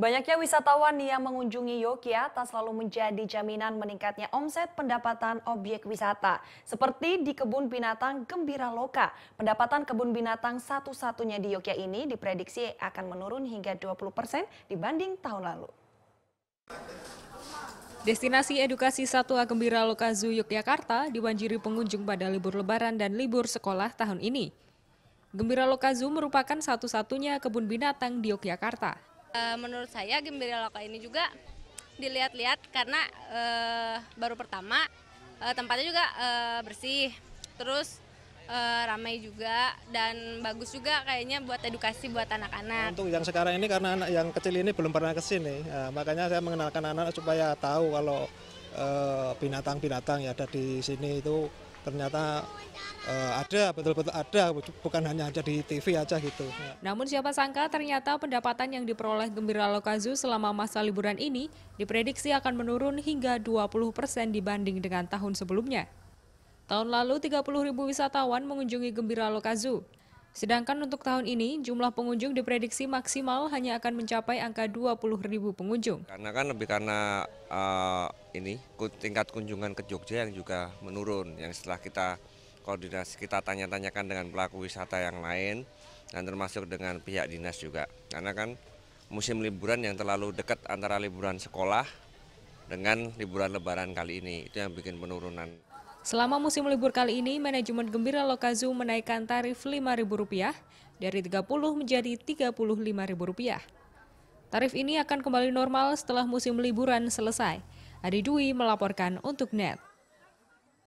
Banyaknya wisatawan yang mengunjungi Yogyakarta selalu menjadi jaminan meningkatnya omset pendapatan objek wisata. Seperti di Kebun Binatang Gembira Loka, pendapatan Kebun Binatang satu-satunya di Yogyakarta ini diprediksi akan menurun hingga 20 persen dibanding tahun lalu. Destinasi edukasi Satwa Gembira Loka Zoo Yogyakarta diwanjiri pengunjung pada libur lebaran dan libur sekolah tahun ini. Gembira Loka Zoo merupakan satu-satunya kebun binatang di Yogyakarta Eh, menurut saya Gembira Loka ini juga dilihat-lihat karena uh, baru pertama uh, tempatnya juga uh, bersih, terus uh, ramai juga dan bagus juga kayaknya buat edukasi buat anak-anak. Untuk yang sekarang ini karena anak yang kecil ini belum pernah ke sini, ya, makanya saya mengenalkan anak, anak supaya tahu kalau binatang-binatang uh, ada di sini itu ternyata uh, ada betul-betul ada bukan hanya ada di TV aja gitu. Ya. Namun siapa sangka ternyata pendapatan yang diperoleh Gembira Lokazu selama masa liburan ini diprediksi akan menurun hingga 20% dibanding dengan tahun sebelumnya. Tahun lalu 30.000 wisatawan mengunjungi Gembira Lokazu. Sedangkan untuk tahun ini, jumlah pengunjung diprediksi maksimal hanya akan mencapai angka 20 ribu pengunjung. Karena kan lebih karena uh, ini tingkat kunjungan ke Jogja yang juga menurun, yang setelah kita koordinasi kita tanya-tanyakan dengan pelaku wisata yang lain dan termasuk dengan pihak dinas juga. Karena kan musim liburan yang terlalu dekat antara liburan sekolah dengan liburan lebaran kali ini, itu yang bikin penurunan. Selama musim libur kali ini, manajemen Gembira Lokazu menaikkan tarif Rp5.000 dari Rp30 menjadi Rp35.000. Tarif ini akan kembali normal setelah musim liburan selesai. Adi Dwi melaporkan untuk NET.